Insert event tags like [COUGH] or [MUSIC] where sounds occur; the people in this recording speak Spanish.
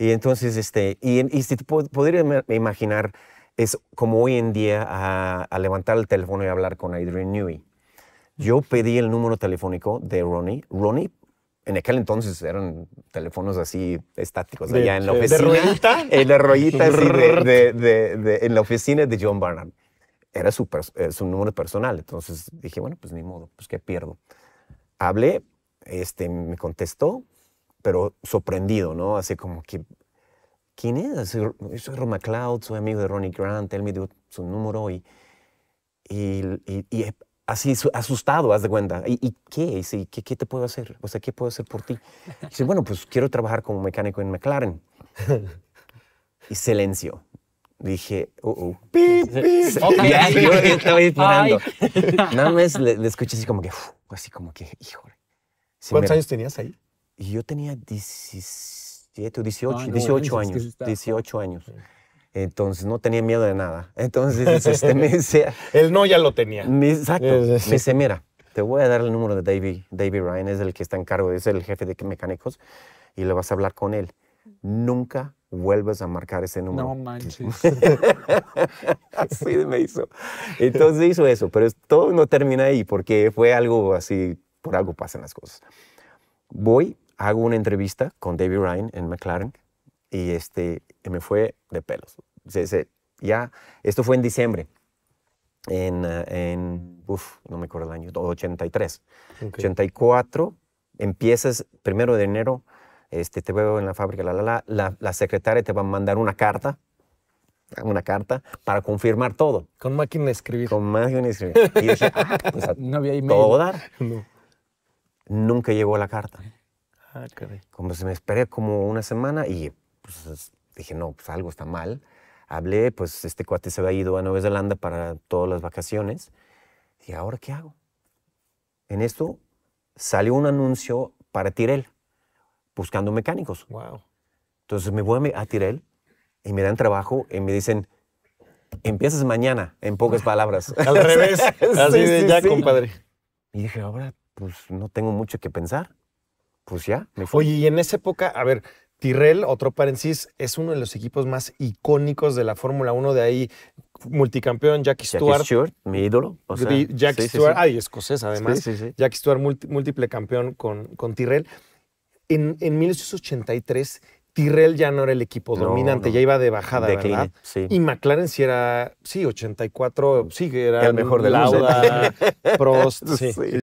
Y entonces, este, y, si te podrías imaginar, es como hoy en día ah, a, levantar el teléfono y hablar con Adrian Newey. Yo pedí el número telefónico de Ronnie. Ronnie, en aquel entonces eran teléfonos así estáticos, allá en la oficina. [LAUGHS] Eh, ¿De rollita? En la rollita, de, en la oficina de John Barnard. Era su, eh, su número personal. Entonces dije, bueno, pues ni modo, pues qué pierdo. Hablé, este, me contestó, pero sorprendido, ¿no? Así como que, ¿quién es? soy Ron McLeod, soy amigo de Ronnie Grant, él me dio su número y, y, así asustado, haz de cuenta. ¿Y, qué? ¿Y qué, qué te puedo hacer? O sea, ¿qué puedo hacer por ti? dice, bueno, pues quiero trabajar como mecánico en McLaren. y silencio. Dije, uh -uh. Ya, yo estaba esperando. Nada más le, escuché así como que, así como que, híjole. ¿Cuántos años tenías ahí? Y yo tenía 17 o 18, 18 años. 18 años. Entonces no tenía miedo de nada. [LAUGHS] Entonces este, me [LAUGHS] decía. El no ya lo tenía. exacto. me dice, mira, te voy a dar el número de David, David Ryan, es el que está en cargo, es el jefe de mecánicos, y le vas a hablar con él. Nunca vuelves a marcar ese número. No manches. [LAUGHS] así me hizo. Entonces hizo eso, pero todo no termina ahí porque fue algo así, por algo pasan las cosas. Voy, hago una entrevista con David Ryan en McLaren y este, me fue de pelos. ya, esto fue en diciembre, en, en no me acuerdo el año, 83. 84, empiezas primero de enero, este, te veo en la fábrica, la, la, la, secretaria te va a mandar una carta una carta para confirmar todo. Con máquina de escribir. Con máquina de escribir. Y dije, ah, pues, [LAUGHS] no había email. Todo dar. [LAUGHS] No. Nunca llegó la carta. Ah, como se me espera como una semana y pues, dije, no, pues algo está mal. Hablé, pues este cuate se había ido a Nueva Zelanda para todas las vacaciones. ¿Y ahora qué hago? En esto salió un anuncio para Tirel, buscando mecánicos. Wow. Entonces me voy a, Tirel y me dan trabajo y me dicen, empiezas mañana, en pocas palabras. [LAUGHS] Al revés, [LAUGHS] así de ya, compadre. Y dije, ahora pues no tengo mucho que pensar pues ya, me fue. Oye, y en esa época, a ver, Tyrrell, otro paréntesis, es uno de los equipos más icónicos de la Fórmula 1 de ahí. Multicampeón, Jackie Stewart. Jackie Stewart, mi ídolo. O Jackie Stewart, sí, sí. ay, escocés además. Jackie Stewart, múltiple campeón con, con En, 1983, Tyrrell ya no era el equipo dominante, ya iba de bajada, ¿verdad? Sí. Y McLaren sí era, sí, 84, sí, era el mejor de Lauda, Prost, [LAUGHS] sí.